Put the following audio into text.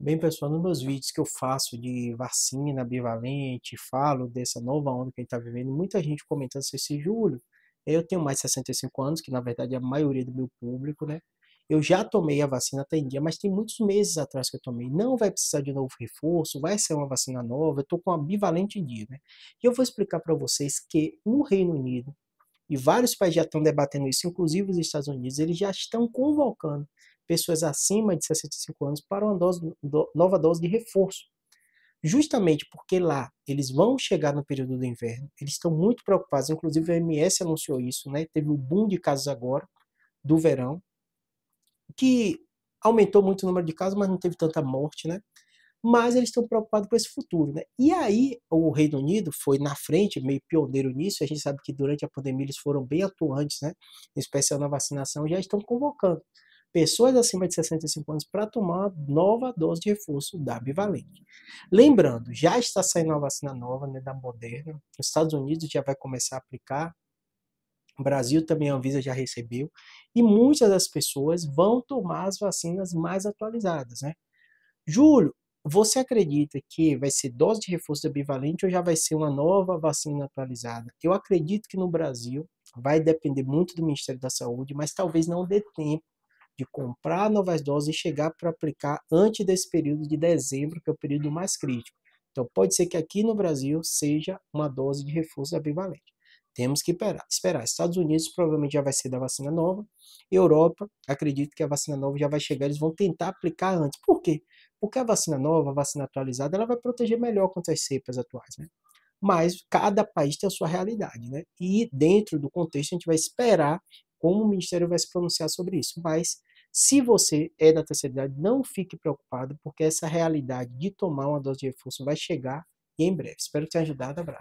Bem, pessoal, nos meus vídeos que eu faço de vacina bivalente, falo dessa nova onda que a gente está vivendo, muita gente comentando se esse julho. Eu tenho mais de 65 anos, que na verdade é a maioria do meu público, né? Eu já tomei a vacina até em dia, mas tem muitos meses atrás que eu tomei. Não vai precisar de novo reforço, vai ser uma vacina nova. Eu estou com a bivalente em dia, né? E eu vou explicar para vocês que no Reino Unido, e vários países já estão debatendo isso, inclusive os Estados Unidos, eles já estão convocando pessoas acima de 65 anos para uma dose, do, nova dose de reforço. Justamente porque lá eles vão chegar no período do inverno, eles estão muito preocupados, inclusive a MS anunciou isso, né? teve o um boom de casos agora, do verão, que aumentou muito o número de casos, mas não teve tanta morte, né? mas eles estão preocupados com esse futuro. Né? E aí, o Reino Unido foi na frente, meio pioneiro nisso, a gente sabe que durante a pandemia eles foram bem atuantes, né? em especial na vacinação, já estão convocando pessoas acima de 65 anos para tomar nova dose de reforço da Bivalente. Lembrando, já está saindo uma vacina nova né, da Moderna, os Estados Unidos já vai começar a aplicar, o Brasil também a Anvisa já recebeu, e muitas das pessoas vão tomar as vacinas mais atualizadas, né? Julho. Você acredita que vai ser dose de reforço ambivalente ou já vai ser uma nova vacina atualizada? Eu acredito que no Brasil vai depender muito do Ministério da Saúde, mas talvez não dê tempo de comprar novas doses e chegar para aplicar antes desse período de dezembro, que é o período mais crítico. Então, pode ser que aqui no Brasil seja uma dose de reforço ambivalente. Temos que esperar. Estados Unidos provavelmente já vai ser da vacina nova. Europa, acredito que a vacina nova já vai chegar, eles vão tentar aplicar antes. Por quê? Porque a vacina nova, a vacina atualizada, ela vai proteger melhor contra as cepas atuais, né? Mas cada país tem a sua realidade, né? E dentro do contexto, a gente vai esperar como o Ministério vai se pronunciar sobre isso. Mas se você é da terceira idade, não fique preocupado, porque essa realidade de tomar uma dose de reforço vai chegar e em breve. Espero ter ajudado. Abraço.